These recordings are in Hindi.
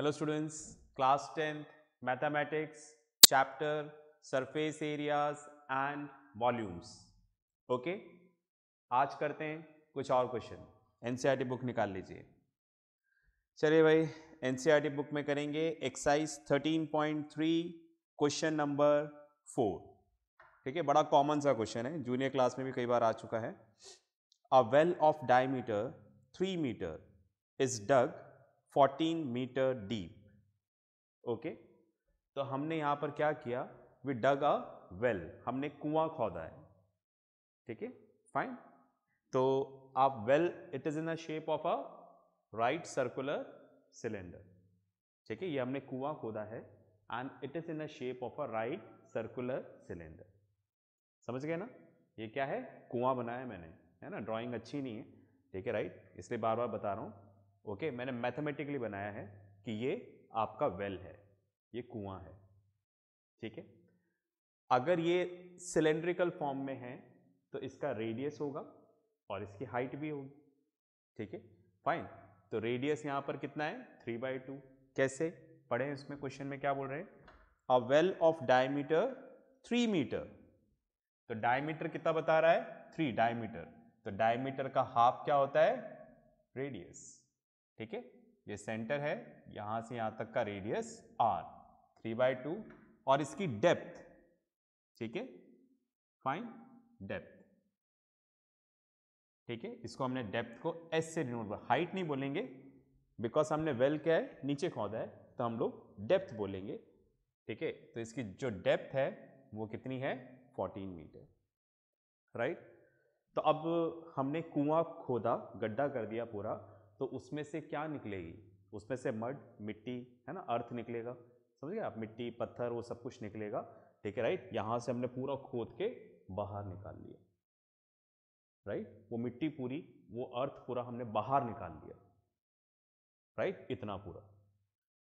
Hello students class tenth mathematics chapter surface areas and volumes okay आज करते हैं कुछ और क्वेश्चन एनसीईआरटी बुक निकाल लीजिए चलिए भाई एनसीईआरटी बुक e में करेंगे एक्सरसाइज 13.3 क्वेश्चन नंबर फोर ठीक है बड़ा कॉमन सा क्वेश्चन है जूनियर क्लास में भी कई बार आ चुका है a well of diameter three metre is dug 14 metre deep okay तो हमने यहां पर क्या किया वी डग अ वेल हमने कुआं खोदा है ठीक है फाइन तो आप well it is in the shape of a right circular cylinder ठीक है ये हमने कुआं खोदा है and it is in the shape of a right circular cylinder समझ गए ना ये क्या है कुआं बनाया मैंने है ना ड्राइंग अच्छी नहीं है ठीक है राइट इसलिए बार बार बता रहा हूं ओके okay? मैंने मैथमेटिकली बनाया है कि ये आपका वेल है ये कुआं है ठीक है अगर ये सिलेंड्रिकल फॉर्म में है तो इसका रेडियस होगा और इसकी हाइट भी होगी ठीक है फाइन तो रेडियस यहां पर कितना है थ्री बाई टू कैसे पढ़े इसमें क्वेश्चन में क्या बोल रहे हैं a well of diameter three metre तो डायमीटर कितना बता रहा है थ्री डायमीटर तो डायमीटर का हाफ क्या होता है रेडियस ठीक है ये सेंटर है यहां से यहां तक का radius R three by two और इसकी डेप्थ ठीक है फाइन डेप्थ ठीक है इसको हमने डेप्थ को एस से डिनोट हाइट नहीं बोलेंगे बिकॉज हमने वेल क्या है नीचे खोदा है तो हम लोग डेप्थ बोलेंगे ठीक है तो इसकी जो डेप्थ है वो कितनी है 14 मीटर राइट तो अब हमने कुआं खोदा गड्ढा कर दिया पूरा तो उसमें से क्या निकलेगी उसमें से मड मिट्टी है ना अर्थ निकलेगा समझ गए आप मिट्टी पत्थर वो सब कुछ निकलेगा ठीक है राइट यहाँ से हमने पूरा खोद के बाहर निकाल लिया राइट वो मिट्टी पूरी वो अर्थ पूरा हमने बाहर निकाल लिया राइट इतना पूरा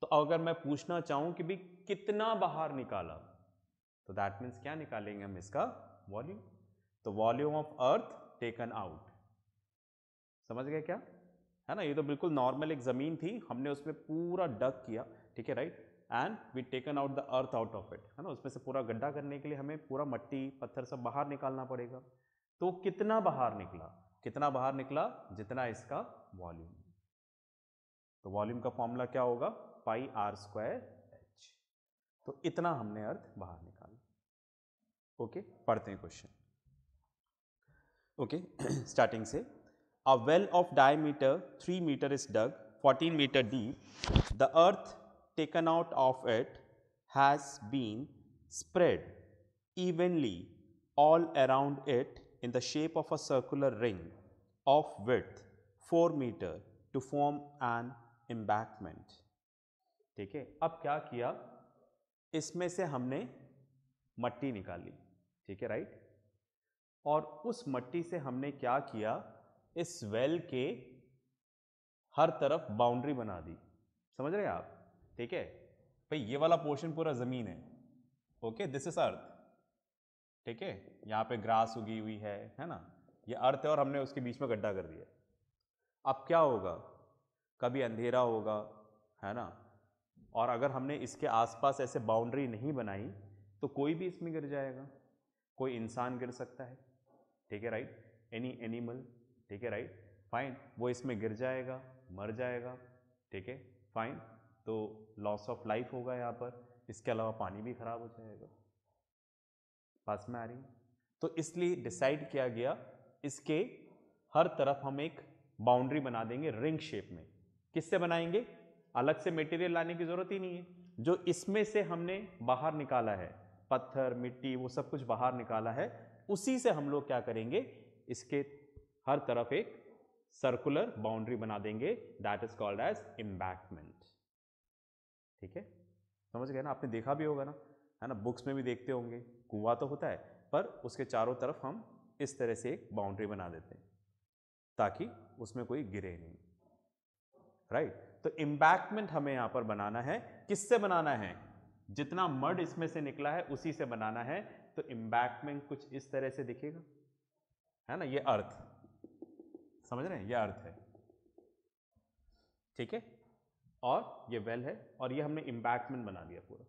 तो अगर मैं पूछना चाहूं कि भी कितना बाहर निकाला तो दैट मीन्स क्या निकालेंगे हम इसका वॉल्यूम तो volume of earth taken out समझ गए क्या है ना ये तो बिल्कुल नॉर्मल एक ज़मीन थी हमने उसमें पूरा डक किया ठीक है right and we taken out the earth out of it है ना उसमें से पूरा गड्ढा करने के लिए हमें पूरा मट्टी पत्थर सब बाहर निकालना पड़ेगा तो कितना बाहर निकला कितना बाहर निकला जितना इसका वॉल्यूम तो वॉल्यूम का फॉर्मूला क्या होगा पाई आर स्क्वायर एच तो इतना हमने अर्थ बाहर निकाला ओके okay, पढ़ते हैं क्वेश्चन ओके स्टार्टिंग से A well of diameter 3 meter is dug 14 meter deep. The earth taken out of it has been spread evenly all around it in the shape of a circular ring of width 4 meter to form an embankment. theek hai ab kya kiya isme se humne मट्टी nikali theek hai right और उस मट्टी से हमने क्या किया इस वेल के हर तरफ बाउंड्री बना दी समझ रहे हैं आप ठीक है भाई ये वाला पोर्शन पूरा ज़मीन है ओके दिस इज अर्थ ठीक है यहाँ पे ग्रास उगी हुई है है ना ये अर्थ है और हमने उसके बीच में गड्ढा कर दिया अब क्या होगा कभी अंधेरा होगा है ना और अगर हमने इसके आसपास ऐसे बाउंड्री नहीं बनाई तो कोई भी इसमें गिर जाएगा कोई इंसान गिर सकता है ठीक है राइट एनी एनिमल ठीक है राइट फाइन वो इसमें गिर जाएगा मर जाएगा ठीक है फाइन तो लॉस ऑफ लाइफ होगा यहाँ पर इसके अलावा पानी भी खराब हो जाएगा पास में आ रही तो इसलिए डिसाइड किया गया इसके हर तरफ हम एक बाउंड्री बना देंगे रिंग शेप में किससे बनाएंगे अलग से मटेरियल लाने की ज़रूरत ही नहीं है जो इसमें से हमने बाहर निकाला है पत्थर मिट्टी वो सब कुछ बाहर निकाला है उसी से हम लोग क्या करेंगे इसके हर तरफ एक सर्कुलर बाउंड्री बना देंगे that is called as embankment ठीक है समझ गए ना आपने देखा भी होगा ना है ना बुक्स में भी देखते होंगे कुआ तो होता है पर उसके चारों तरफ हम इस तरह से एक बाउंड्री बना देते हैं ताकि उसमें कोई गिरे नहीं राइट right? तो इम्बैकमेंट हमें यहां पर बनाना है किससे बनाना है जितना मड इसमें से निकला है उसी से बनाना है तो इम्बैकमेंट कुछ इस तरह से दिखेगा है ना ये अर्थ समझ रहे हैं यह अर्थ है ठीक है और ये वेल है और ये हमने इम्बैक्समेंट बना दिया पूरा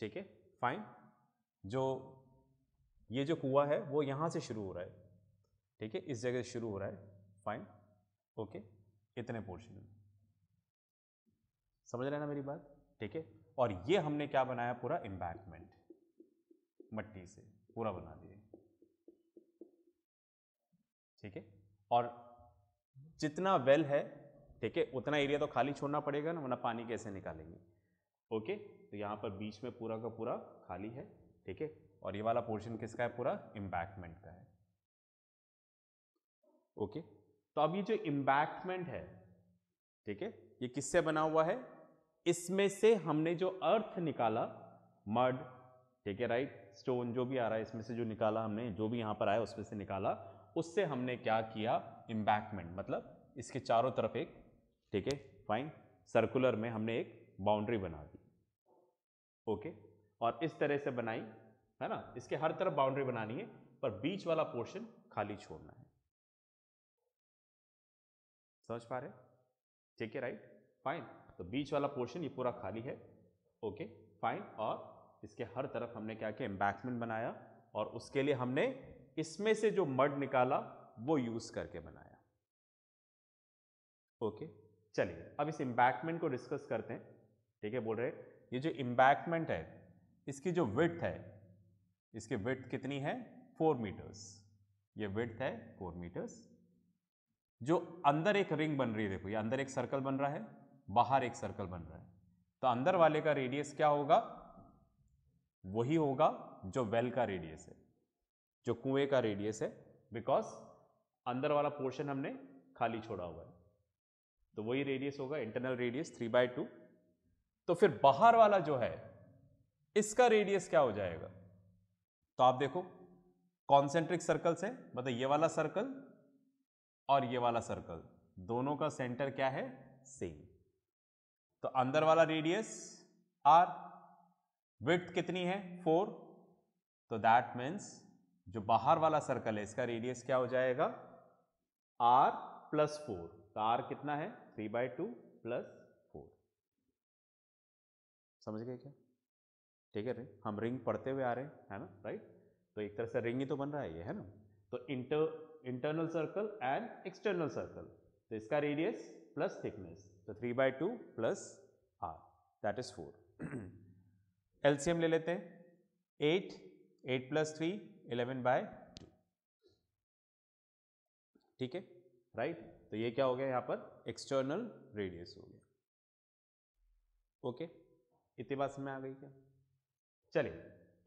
ठीक है फाइन जो ये जो कुआ है वो यहाँ से शुरू हो रहा है ठीक है इस जगह से शुरू हो रहा है फाइन ओके इतने पोर्शन में समझ रहे ना मेरी बात ठीक है और ये हमने क्या बनाया पूरा इम्बैक्मेंट मट्टी से पूरा बना दिया ठीक है और जितना वेल है ठीक है उतना एरिया तो खाली छोड़ना पड़ेगा ना वरना पानी कैसे निकालेंगे ओके तो यहाँ पर बीच में पूरा का पूरा खाली है ठीक है और ये वाला पोर्शन किसका है पूरा इम्बैक्टमेंट का है ओके तो अब ये जो इम्बैक्टमेंट है ठीक है ये किससे बना हुआ है इसमें से हमने जो अर्थ निकाला मड ठीक है राइट स्टोन जो भी आ रहा है इसमें से जो निकाला हमने जो भी यहाँ पर आया उसमें से निकाला उससे हमने क्या किया इम्बैकमेंट मतलब इसके चारों तरफ एक ठीक है फाइन सर्कुलर में हमने एक बाउंड्री बना दी ओके और इस तरह से बनाई है ना इसके हर तरफ बाउंड्री बनानी है पर बीच वाला पोर्शन खाली छोड़ना है समझ पा रहे ठीक है राइट फाइन तो बीच वाला पोर्शन ये पूरा खाली है ओके फाइन और इसके हर तरफ हमने क्या किया एम्बैक्समेंट बनाया और उसके लिए हमने इसमें से जो मड निकाला वो यूज करके बनाया ओके चलिए अब इस इंबैकमेंट को डिस्कस करते हैं ठीक है बोल रहे ये जो इंबैकमेंट है इसकी जो विथ है इसकी विथ कितनी है फोर मीटर्स ये विथ है फोर मीटर्स जो अंदर एक रिंग बन रही है देखो ये अंदर एक सर्कल बन रहा है बाहर एक सर्कल बन रहा है तो अंदर वाले का रेडियस क्या होगा वही होगा जो वेल का रेडियस है जो कुएं का रेडियस है बिकॉज अंदर वाला पोर्शन हमने खाली छोड़ा हुआ है तो वही रेडियस होगा internal radius three by two तो फिर बाहर वाला जो है इसका रेडियस क्या हो जाएगा तो आप देखो कॉन्सेंट्रिक सर्कल्स है मतलब ये वाला सर्कल और ये वाला सर्कल दोनों का सेंटर क्या है सेम तो अंदर वाला रेडियस आर विथ कितनी है फोर तो दैट मीन्स जो बाहर वाला सर्कल है इसका रेडियस क्या हो जाएगा आर प्लस फोर तो आर कितना है three by two plus four समझ गए क्या ठीक है रे हम रिंग पढ़ते हुए आ रहे हैं है ना राइट तो एक तरह से रिंग ही तो बन रहा है ये है ना तो inter internal circle and external circle तो इसका रेडियस प्लस थिकनेस तो three by two plus R that is four LCM ले लेते हैं eight eight plus three 11 by two ठीक है राइट तो ये क्या हो गया यहाँ पर एक्सटर्नल रेडियस हो गया ओके इतनी बात समय आ गई क्या चलिए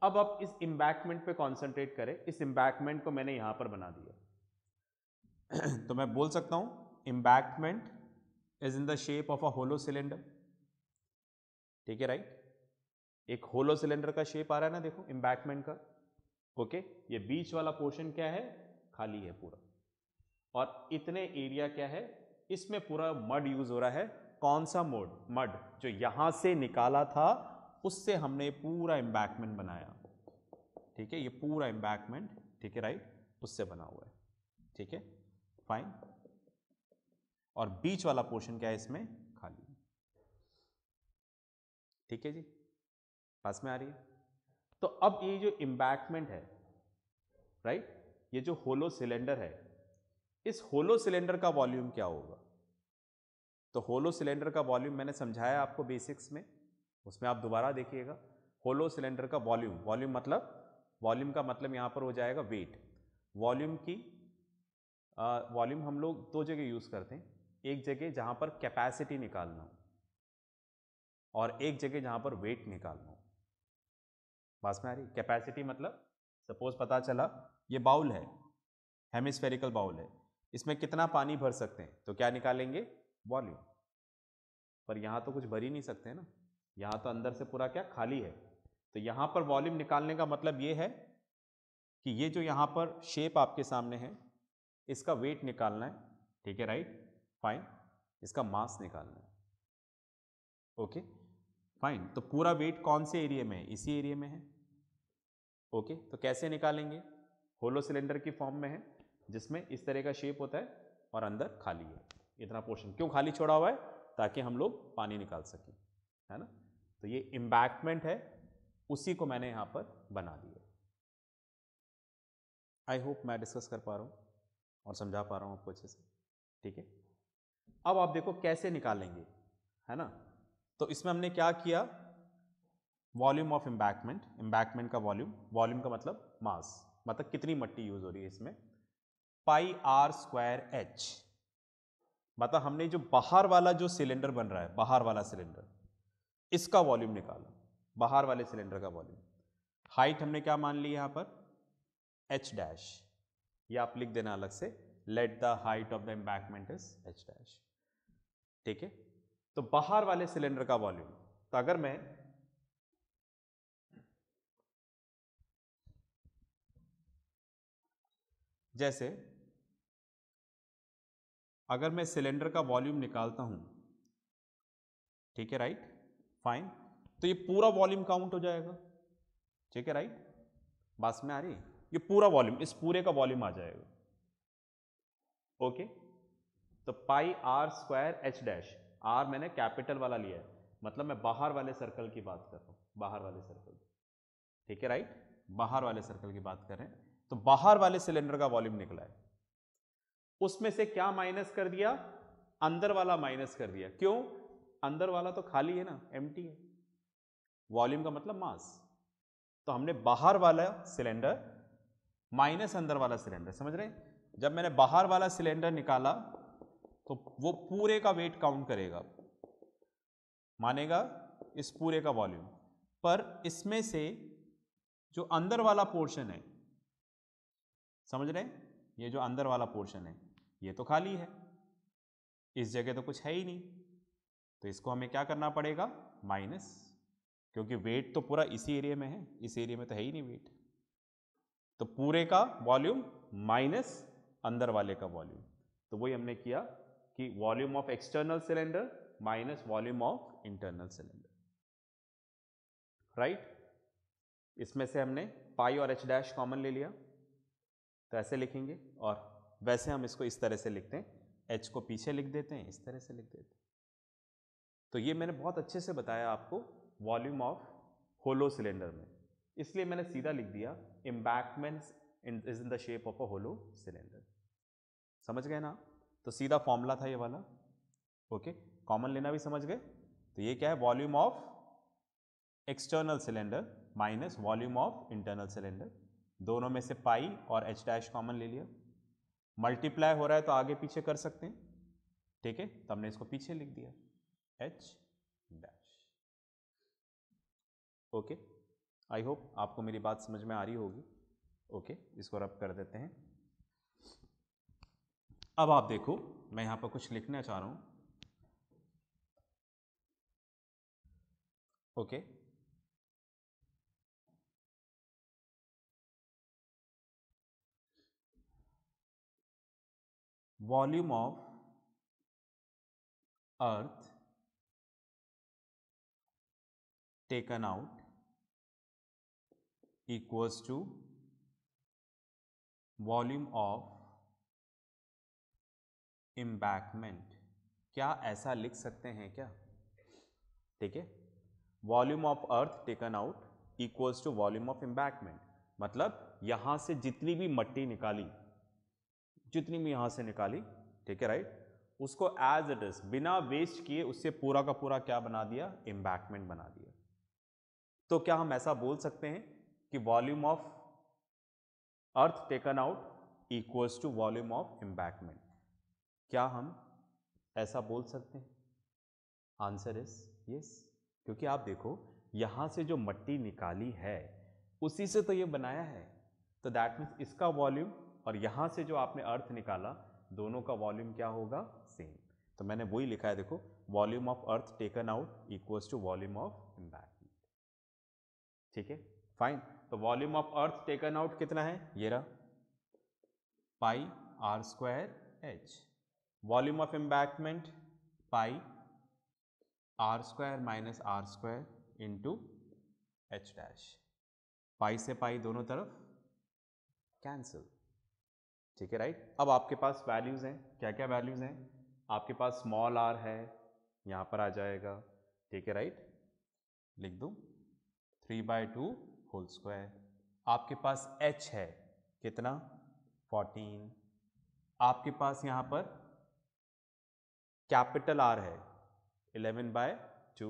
अब आप इस इम्बैकमेंट पे कॉन्सेंट्रेट करें इस इम्बैकमेंट को मैंने यहाँ पर बना दिया तो मैं बोल सकता हूँ embankment is in the shape of a hollow cylinder ठीक है राइट एक होलो सिलेंडर का शेप आ रहा है ना देखो इम्बैकमेंट का ओके ये बीच वाला पोर्शन क्या है खाली है पूरा और इतने एरिया क्या है इसमें पूरा मड यूज हो रहा है कौन सा मोड मड जो यहां से निकाला था उससे हमने पूरा एम्बैकमेंट बनाया ठीक है ये पूरा एम्बैकमेंट ठीक है राइट उससे बना हुआ है ठीक है फाइन और बीच वाला पोर्शन क्या है इसमें खाली ठीक है जी पास में आ रही है तो अब ये जो इम्बैकमेंट है राइट right? ये जो होलो सिलेंडर है इस होलो सिलेंडर का वॉल्यूम क्या होगा तो होलो सिलेंडर का वॉल्यूम मैंने समझाया आपको बेसिक्स में उसमें आप दोबारा देखिएगा होलो सिलेंडर का वॉल्यूम वॉल्यूम मतलब वॉल्यूम का मतलब यहाँ पर हो जाएगा वेट वॉल्यूम की वॉल्यूम हम लोग दो जगह यूज़ करते हैं एक जगह जहाँ पर कैपेसिटी निकालना हो और एक जगह जहाँ पर वेट निकालना हो बात में आ रही कैपेसिटी मतलब सपोज पता चला ये बाउल है हेमिस्फेरिकल बाउल है इसमें कितना पानी भर सकते हैं तो क्या निकालेंगे वॉल्यूम पर यहाँ तो कुछ भर ही नहीं सकते ना यहाँ तो अंदर से पूरा क्या खाली है तो यहाँ पर वॉल्यूम निकालने का मतलब ये है कि ये जो यहाँ पर शेप आपके सामने है इसका वेट निकालना है ठीक है राइट फाइन इसका मास निकालना है ओके फाइन तो पूरा वेट कौन से एरिया में है इसी एरिया में है ओके तो कैसे निकालेंगे होलो सिलेंडर की फॉर्म में है जिसमें इस तरह का शेप होता है और अंदर खाली है इतना पोर्शन क्यों खाली छोड़ा हुआ है ताकि हम लोग पानी निकाल सकें है ना तो ये इम्बैक्टमेंट है उसी को मैंने यहाँ पर बना दिया आई होप मैं डिस्कस कर पा रहा हूँ और समझा पा रहा हूँ आपको अच्छे से ठीक है अब आप देखो कैसे निकालेंगे है ना तो इसमें हमने क्या किया वॉल्यूम ऑफ एम्बैकमेंट एम्बैकमेंट का वॉल्यूम वॉल्यूम का मतलब मास मतलब कितनी मट्टी यूज हो रही है इसमें पाई आर स्क्वायर एच मतलब हमने जो बाहर वाला जो सिलेंडर बन रहा है बाहर वाला सिलेंडर इसका वॉल्यूम निकाला बाहर वाले सिलेंडर का वॉल्यूम हाइट हमने क्या मान ली यहाँ पर एच डैश ये आप लिख देना अलग से let the height of the embankment is H dash ठीक है तो बाहर वाले सिलेंडर का वॉल्यूम तो अगर मैं जैसे अगर मैं सिलेंडर का वॉल्यूम निकालता हूं ठीक है राइट फाइन तो ये पूरा वॉल्यूम काउंट हो जाएगा ठीक है राइट बात में आ रही ये पूरा वॉल्यूम इस पूरे का वॉल्यूम आ जाएगा ओके तो pi R square H dash R मैंने कैपिटल वाला लिया है मतलब मैं बाहर वाले सर्कल की बात कर रहा हूँ बाहर वाले सर्कल ठीक है राइट बाहर वाले सर्कल की बात करें तो बाहर वाले सिलेंडर का वॉल्यूम निकला है उसमें से क्या माइनस कर दिया अंदर वाला माइनस कर दिया क्यों अंदर वाला तो खाली है ना एम है वॉल्यूम का मतलब मास तो हमने बाहर वाला सिलेंडर माइनस अंदर वाला सिलेंडर समझ रहे जब मैंने बाहर वाला सिलेंडर निकाला तो वो पूरे का वेट काउंट करेगा मानेगा इस पूरे का वॉल्यूम पर इसमें से जो अंदर वाला पोर्शन है समझ रहे ये जो अंदर वाला पोर्शन है ये तो खाली है इस जगह तो कुछ है ही नहीं तो इसको हमें क्या करना पड़ेगा माइनस क्योंकि वेट तो पूरा इसी एरिया में है इस एरिया में तो है ही नहीं वेट तो पूरे का वॉल्यूम माइनस अंदर वाले का वॉल्यूम तो वही हमने किया कि volume of external cylinder minus volume of internal cylinder right इसमें से हमने पाई और एच डैश कॉमन ले लिया तो ऐसे लिखेंगे और वैसे हम इसको इस तरह से लिखते हैं एच को पीछे लिख देते हैं इस तरह से लिख देते हैं तो ये मैंने बहुत अच्छे से बताया आपको वॉल्यूम ऑफ होलो सिलेंडर में इसलिए मैंने सीधा लिख दिया embankment in is in the shape of a hollow cylinder समझ गए ना तो सीधा फॉर्मूला था ये वाला ओके कॉमन लेना भी समझ गए तो ये क्या है volume of external cylinder minus volume of internal cylinder दोनों में से पाई और एच डैश कॉमन ले लिया मल्टीप्लाई हो रहा है तो आगे पीछे कर सकते हैं ठीक है तो हमने इसको पीछे लिख दिया H dash okay I hope आपको मेरी बात समझ में आ रही होगी ओके okay, इसको रब कर देते हैं अब आप देखो मैं यहां पर कुछ लिखना चाह रहा हूं okay volume of earth taken out equals to volume of embankment क्या ऐसा लिख सकते हैं क्या ठीक है volume of earth taken out equals to volume of embankment मतलब यहां से जितनी भी मट्टी निकाली जितनी भी यहां से निकाली ठीक है राइट उसको एज इट इज बिना वेस्ट किए उससे पूरा का पूरा क्या बना दिया इम्बैकमेंट बना दिया तो क्या हम ऐसा बोल सकते हैं कि volume of earth taken out equals to volume of embankment क्या हम ऐसा बोल सकते हैं आंसर इज यस क्योंकि आप देखो यहाँ से जो मट्टी निकाली है उसी से तो ये बनाया है तो दैट मीन्स इसका वॉल्यूम और यहाँ से जो आपने अर्थ निकाला दोनों का वॉल्यूम क्या होगा सेम तो मैंने वही लिखा है देखो volume of earth taken out equals to volume of embankment ठीक है फाइन तो volume of earth taken out कितना है ये रहा pi R square H volume of embankment pi R square minus R square into H dash pi से पाई दोनों तरफ कैंसिल ठीक है राइट अब आपके पास वैल्यूज़ हैं क्या क्या वैल्यूज़ हैं आपके पास स्मॉल आर है यहाँ पर आ जाएगा ठीक है राइट लिख दूँ three by two whole square आपके पास एच है कितना फोर्टीन आपके पास यहाँ पर कैपिटल आर है इलेवन बाय टू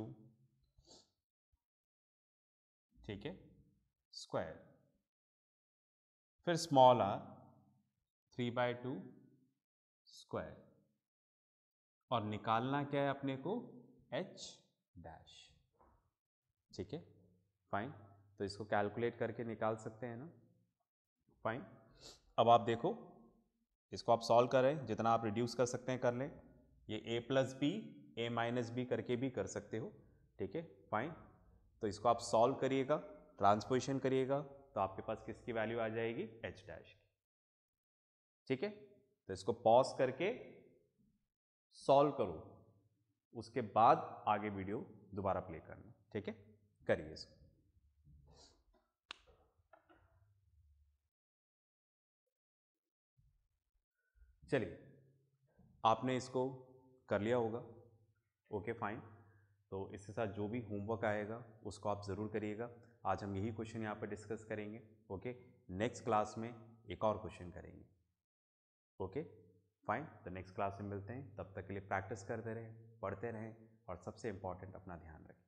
ठीक है स्क्वायर फिर small R three by two square और निकालना क्या है अपने को एच डैश ठीक है फाइन तो इसको कैलकुलेट करके निकाल सकते हैं ना फाइन अब आप देखो इसको आप सॉल्व करें जितना आप रिड्यूस कर सकते हैं कर लें ये a plus B A minus B करके भी कर सकते हो ठीक है फाइन तो इसको आप सॉल्व करिएगा ट्रांसपोजिशन करिएगा तो आपके पास किसकी वैल्यू आ जाएगी एच डैश की ठीक है तो इसको पॉज करके सॉल्व करो उसके बाद आगे वीडियो दोबारा प्ले करना ठीक है करिए इसको चलिए आपने इसको कर लिया होगा ओके फाइन तो इसके साथ जो भी होमवर्क आएगा उसको आप ज़रूर करिएगा आज हम यही क्वेश्चन यहाँ पर डिस्कस करेंगे ओके नेक्स्ट क्लास में एक और क्वेश्चन करेंगे ओके फाइन तो नेक्स्ट क्लास में मिलते हैं तब तक के लिए प्रैक्टिस करते रहें पढ़ते रहें और सबसे इम्पॉर्टेंट अपना ध्यान रखें